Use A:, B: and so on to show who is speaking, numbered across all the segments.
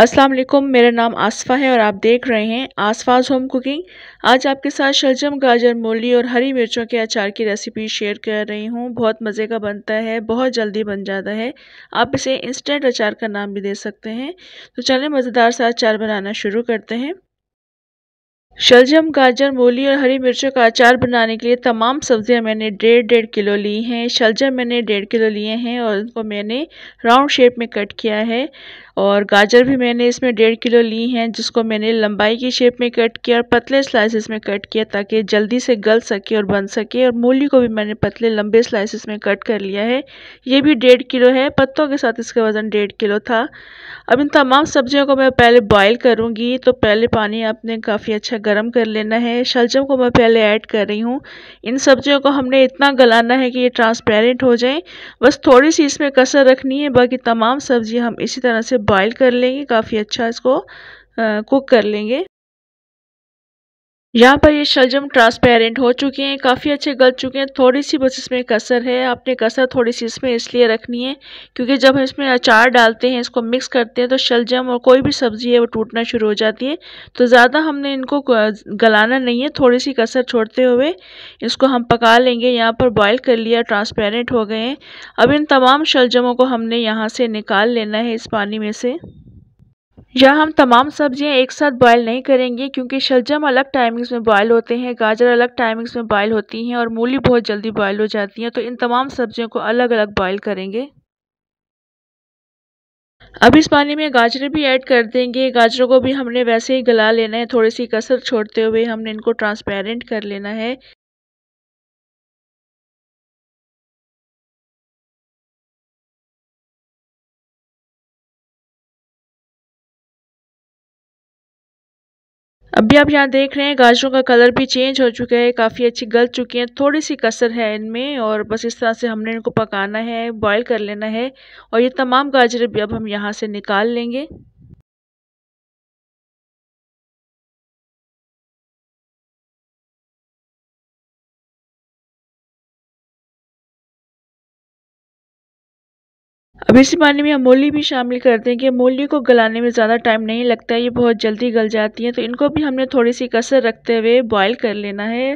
A: अस्सलाम वालेकुम मेरा नाम आसफ़ा है और आप देख रहे हैं आसफाज होम कुकिंग आज आपके साथ शलजम गाजर मूली और हरी मिर्चों के अचार की रेसिपी शेयर कर रही हूँ बहुत मज़े का बनता है बहुत जल्दी बन जाता है आप इसे इंस्टेंट अचार का नाम भी दे सकते हैं तो चलें मज़ेदार सा अचार बनाना शुरू करते हैं शलजम गाजर मूली और हरी मिर्चों का अचार बनाने के लिए तमाम सब्जियां मैंने डेढ़ डेढ़ किलो ली हैं शलजम मैंने डेढ़ किलो लिए हैं और उनको मैंने राउंड शेप में कट किया है और गाजर भी मैंने इसमें डेढ़ किलो ली हैं जिसको मैंने लंबाई की शेप में कट किया और पतले स्लाइसिस में कट किया ताकि जल्दी से गल सके और बन सके और मूली को भी मैंने पतले लंबे स्लाइसिस में कट कर लिया है ये भी डेढ़ किलो है पत्तों के साथ इसका वज़न डेढ़ किलो था अब इन तमाम सब्जियों को मैं पहले बॉयल करूँगी तो पहले पानी आपने काफ़ी अच्छा गर्म कर लेना है शलजम को मैं पहले ऐड कर रही हूँ इन सब्जियों को हमने इतना गलाना है कि ये ट्रांसपेरेंट हो जाए बस थोड़ी सी इसमें कसर रखनी है बाकी तमाम सब्ज़ियाँ हम इसी तरह से बॉईल कर लेंगे काफ़ी अच्छा इसको कुक कर लेंगे यहाँ पर ये शलजम ट्रांसपेरेंट हो चुके हैं काफ़ी अच्छे गल चुके हैं थोड़ी सी बस इसमें कसर है आपने कसर थोड़ी सी इसमें इसलिए रखनी है क्योंकि जब हम इसमें अचार डालते हैं इसको मिक्स करते हैं तो शलजम और कोई भी सब्ज़ी है वो टूटना शुरू हो जाती है तो ज़्यादा हमने इनको गलाना नहीं है थोड़ी सी कसर छोड़ते हुए इसको हम पका लेंगे यहाँ पर बॉयल कर लिया ट्रांसपेरेंट हो गए हैं अब इन तमाम शलजमों को हमने यहाँ से निकाल लेना है इस पानी में से या हम तमाम सब्जियां एक साथ बॉयल नहीं करेंगे क्योंकि शलजम अलग टाइमिंग्स में बॉयल होते हैं गाजर अलग टाइमिंग्स में बॉयल होती हैं और मूली बहुत जल्दी बॉयल हो जाती हैं तो इन तमाम सब्जियों को अलग अलग बॉयल करेंगे अब इस पानी में गाजरें भी ऐड कर देंगे गाजरों को भी हमने वैसे ही गला लेना है थोड़ी सी कसर छोड़ते हुए हमने इनको ट्रांसपेरेंट कर लेना है अभी आप यहाँ देख रहे हैं गाजरों का कलर भी चेंज हो चुका है काफ़ी अच्छी गल चुकी हैं थोड़ी सी कसर है इनमें और बस इस तरह से हमने इनको पकाना है बॉईल कर लेना है और ये तमाम गाजरें भी अब हम यहाँ से निकाल लेंगे अब इसी पानी में हम मूली भी शामिल करते हैं कि मूली को गलाने में ज़्यादा टाइम नहीं लगता है ये बहुत जल्दी गल जाती हैं तो इनको भी हमने थोड़ी सी कसर रखते हुए बॉयल कर लेना है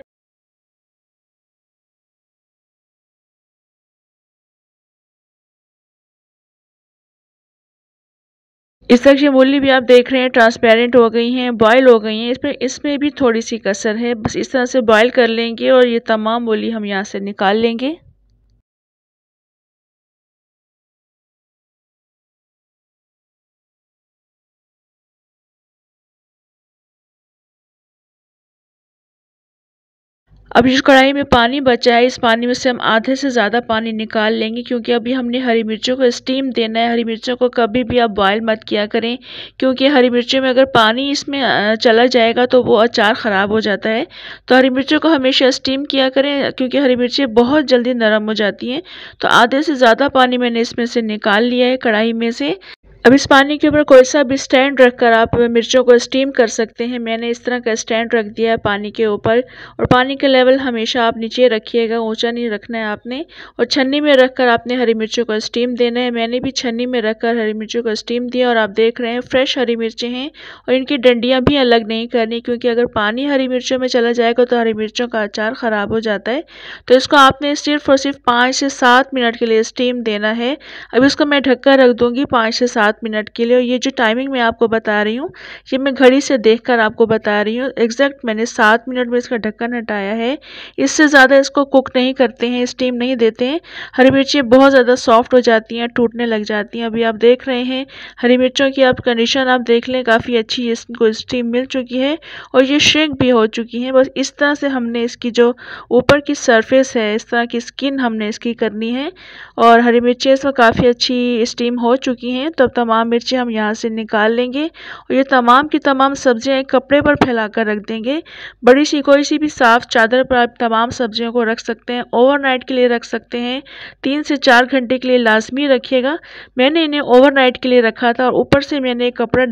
A: इस तरह की मूली भी आप देख रहे हैं ट्रांसपेरेंट हो गई हैं बॉयल हो गई हैं इसमें इसमें भी थोड़ी सी कसर है बस इस तरह से बॉयल कर लेंगे और ये तमाम मूली हम यहाँ से निकाल लेंगे अब जिस कढ़ाई में पानी बचा है इस पानी में से हम आधे से ज़्यादा पानी निकाल लेंगे क्योंकि अभी हमने हरी मिर्चों को स्टीम देना है हरी मिर्चों को कभी भी आप बॉयल मत किया करें क्योंकि हरी मिर्चों में अगर पानी इसमें चला जाएगा तो वो अचार ख़राब हो जाता है तो हरी मिर्चों को हमेशा स्टीम किया करें क्योंकि हरी मिर्चें बहुत जल्दी नरम हो जाती हैं तो आधे से ज़्यादा पानी मैंने इसमें से निकाल लिया है कढ़ाई में से अब इस पानी के ऊपर कोई सा भी स्टैंड रख कर आप मिर्चों को स्टीम कर सकते हैं मैंने इस तरह का स्टैंड रख दिया है पानी के ऊपर और पानी का लेवल हमेशा आप नीचे रखिएगा ऊंचा नहीं रखना है आपने और छन्नी में रख कर आपने हरी मिर्चों को स्टीम देना है मैंने भी छन्नी में रख कर हरी मिर्चों को स्टीम दिया और आप देख रहे हैं फ्रेश हरी मिर्चें हैं और इनकी डंडियाँ भी अलग नहीं करनी क्योंकि अगर पानी हरी मिर्चों में चला जाएगा तो हरी मिर्चों का अचार ख़राब हो जाता है तो इसको आपने सिर्फ और सिर्फ पाँच से सात मिनट के लिए स्टीम देना है अब इसको मैं ढककर रख दूँगी पाँच से सात सात मिनट के लिए और ये जो टाइमिंग मैं आपको बता रही हूँ ये मैं घड़ी से देख कर आपको बता रही हूँ एग्जैक्ट मैंने सात मिनट में इसका ढक्कन हटाया है इससे ज़्यादा इसको कुक नहीं करते हैं स्टीम नहीं देते हैं हरी मिर्चें बहुत ज़्यादा सॉफ्ट हो जाती हैं टूटने लग जाती हैं अभी आप देख रहे हैं हरी मिर्चों की आप कंडीशन आप देख लें काफ़ी अच्छी इसको स्टीम मिल चुकी है और ये शेक भी हो चुकी हैं बस इस तरह से हमने इसकी जो ऊपर की सरफेस है इस तरह की स्किन हमने इसकी करनी है और हरी मिर्चें इसमें काफ़ी अच्छी स्टीम हो चुकी हैं तो अब तक तमाम मिर्चें हम यहाँ से निकाल लेंगे और ये तमाम की तमाम सब्जियाँ एक कपड़े पर फैला कर रख देंगे बड़ी सी कोई सी भी साफ़ चादर पर आप तमाम सब्जियों को रख सकते हैं ओवरनाइट के लिए रख सकते हैं तीन से चार घंटे के लिए लाजमी रखिएगा मैंने इन्हें ओवरनाइट के लिए रखा था और ऊपर से मैंने एक कपड़ा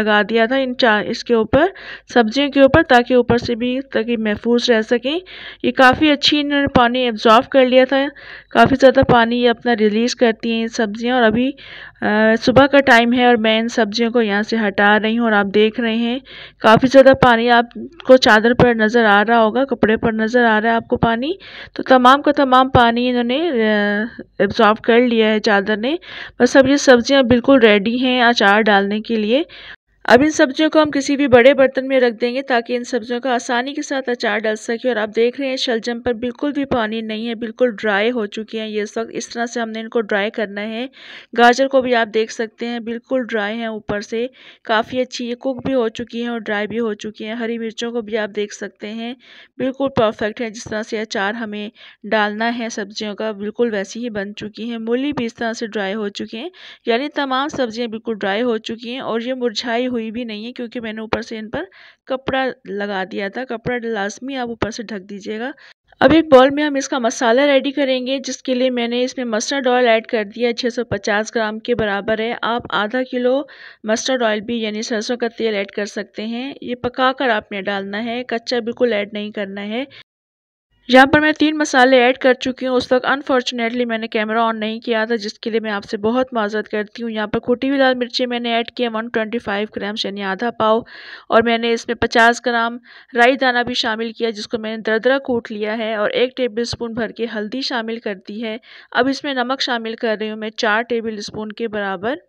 A: लगा दिया था इन चा इसके ऊपर सब्जियों के ऊपर ताकि ऊपर से भी ताकि महफूज रह सकें ये काफ़ी अच्छी इन्होंने पानी एब्जॉर्व कर लिया था काफ़ी ज़्यादा पानी ये अपना रिलीज़ करती हैं सब्ज़ियाँ और अभी सुबह का टाइम है और मैं इन सब्जियों को यहाँ से हटा रही हूँ और आप देख रहे हैं काफ़ी ज़्यादा पानी आपको चादर पर नज़र आ रहा होगा कपड़े पर नज़र आ रहा है आपको पानी तो तमाम का तमाम पानी इन्होंने एब्जॉर्व कर लिया है चादर ने बस अब ये सब्जियाँ बिल्कुल रेडी हैं अचार डालने के लिए अब इन सब्जियों को हम किसी भी बड़े बर्तन में रख देंगे ताकि इन सब्जियों का आसानी के साथ अचार डल सके और आप देख रहे हैं शलजम पर बिल्कुल भी पानी नहीं है बिल्कुल ड्राई हो चुकी हैं ये इस वक्त इस तरह से हमने इनको ड्राई करना है गाजर को भी आप देख सकते हैं बिल्कुल ड्राई हैं ऊपर से काफ़ी अच्छी ये कुक भी हो चुकी हैं और ड्राई भी हो चुकी हैं हरी मिर्चों को भी आप देख सकते हैं बिल्कुल परफेक्ट है जिस तरह से अचार हमें डालना है सब्जियों का बिल्कुल वैसी ही बन चुकी हैं मूली भी इस तरह से ड्राई हो चुकी हैं यानी तमाम सब्जियाँ बिल्कुल ड्राई हो चुकी हैं और ये मुरझाई हुई भी नहीं है क्योंकि मैंने ऊपर से इन पर कपड़ा लगा दिया था कपड़ा लाजमी आप ऊपर से ढक दीजिएगा अब एक बॉल में हम इसका मसाला रेडी करेंगे जिसके लिए मैंने इसमें मस्टर्ड ऑयल ऐड कर दिया 650 ग्राम के बराबर है आप आधा किलो मस्टर्ड ऑयल भी यानी सरसों का तेल ऐड कर सकते हैं ये पकाकर आपने डालना है कच्चा बिल्कुल ऐड नहीं करना है यहाँ पर मैं तीन मसाले ऐड कर चुकी हूँ उस वक्त अनफॉर्चुनेटली मैंने कैमरा ऑन नहीं किया था जिसके लिए मैं आपसे बहुत माजरत करती हूँ यहाँ पर कुटी हुई लाल मिर्ची मैंने ऐड किया 125 ग्राम यानी आधा पाव और मैंने इसमें 50 ग्राम राई दाना भी शामिल किया जिसको मैंने दरदरा कूट लिया है और एक टेबल स्पून भर के हल्दी शामिल कर दी है अब इसमें नमक शामिल कर रही हूँ मैं चार टेबल स्पून के बराबर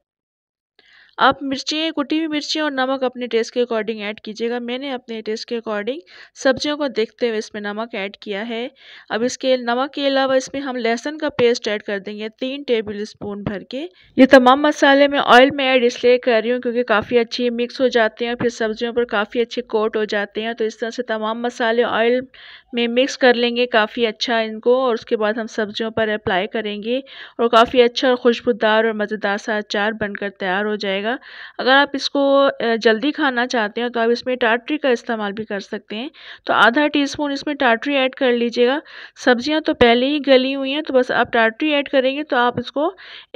A: आप मिर्ची कुटी हुई मिर्ची और नमक अपने टेस्ट के अकॉर्डिंग ऐड कीजिएगा मैंने अपने टेस्ट के अकॉर्डिंग सब्जियों को देखते हुए इसमें नमक ऐड किया है अब इसके नमक के अलावा इसमें हम लहसुन का पेस्ट ऐड कर देंगे तीन टेबल स्पून भर के ये तमाम मसाले मैं ऑयल में ऐड इसलिए कर रही हूँ क्योंकि काफ़ी अच्छे मिक्स हो जाते हैं फिर सब्जियों पर काफ़ी अच्छे कोट हो जाते हैं तो इस तरह से तमाम मसाले ऑयल में मिक्स कर लेंगे काफ़ी अच्छा इनको और उसके बाद हम सब्जियों पर अप्लाई करेंगे और काफ़ी अच्छा और खुशबूदार और मज़ेदार सा अचार बनकर तैयार हो जाएगा जाएगा अगर आप इसको जल्दी खाना चाहते हैं तो आप इसमें टाटरी का इस्तेमाल भी कर सकते हैं तो आधा टीस्पून इसमें टाटरी ऐड कर लीजिएगा सब्जियां तो पहले ही गली हुई हैं तो बस आप टाटरी ऐड करेंगे तो आप इसको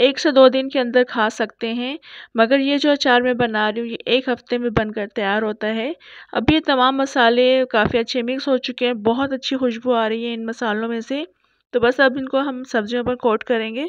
A: एक से दो दिन के अंदर खा सकते हैं मगर ये जो अचार मैं बना रही हूँ ये एक हफ्ते में बनकर तैयार होता है अब ये तमाम मसाले काफ़ी अच्छे मिक्स हो चुके हैं बहुत अच्छी खुशबू आ रही है इन मसालों में से तो बस अब इनको हम सब्जियों पर कोट करेंगे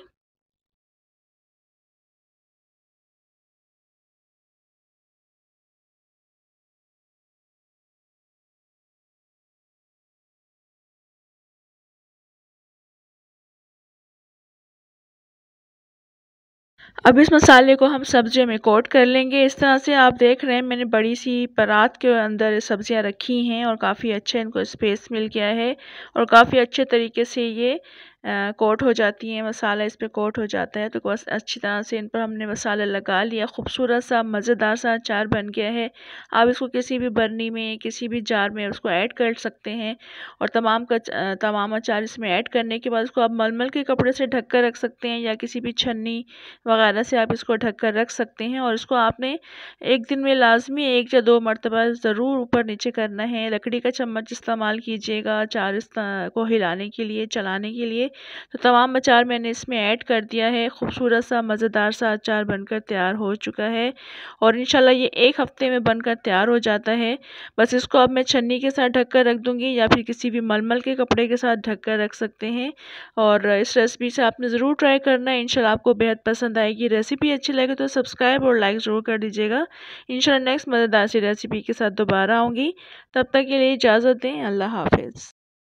A: अब इस मसाले को हम सब्जियों में कोट कर लेंगे इस तरह से आप देख रहे हैं मैंने बड़ी सी परात के अंदर सब्जियां रखी हैं और काफ़ी अच्छे इनको स्पेस मिल गया है और काफ़ी अच्छे तरीके से ये कोट हो जाती हैं मसाला इस पर कोट हो जाता है तो बस अच्छी तरह से इन पर हमने मसाला लगा लिया खूबसूरत सा मज़ेदार सा अचार बन गया है आप इसको किसी भी बर्नी में किसी भी जार में उसको ऐड कर सकते हैं और तमाम का तमाम अचार इसमें ऐड करने के बाद उसको आप मलमल के कपड़े से ढक कर रख सकते हैं या किसी भी छन्नी वगैरह से आप इसको ढक कर रख सकते हैं और इसको आपने एक दिन में लाजमी एक या दो मरतबा ज़रूर ऊपर नीचे करना है लकड़ी का चम्मच इस्तेमाल कीजिएगा अचार को हिलाने के लिए चलाने के लिए तो तमाम अचार मैंने इसमें ऐड कर दिया है खूबसूरत सा मज़ेदार सा अचार बनकर तैयार हो चुका है और इन ये एक हफ़्ते में बनकर तैयार हो जाता है बस इसको अब मैं छन्नी के साथ ढक कर रख दूँगी या फिर किसी भी मलमल के कपड़े के साथ ढक कर रख सकते हैं और इस रेसिपी से आपने ज़रूर ट्राई करना है इनशाला आपको बेहद पसंद आएगी रेसिपी अच्छी लगे तो सब्सक्राइब और लाइक ज़रूर कर दीजिएगा इन नेक्स्ट मज़ेदार सी रेसिपी के साथ दोबारा आऊँगी तब तक के लिए इजाज़त दें अल्लाह हाफिज़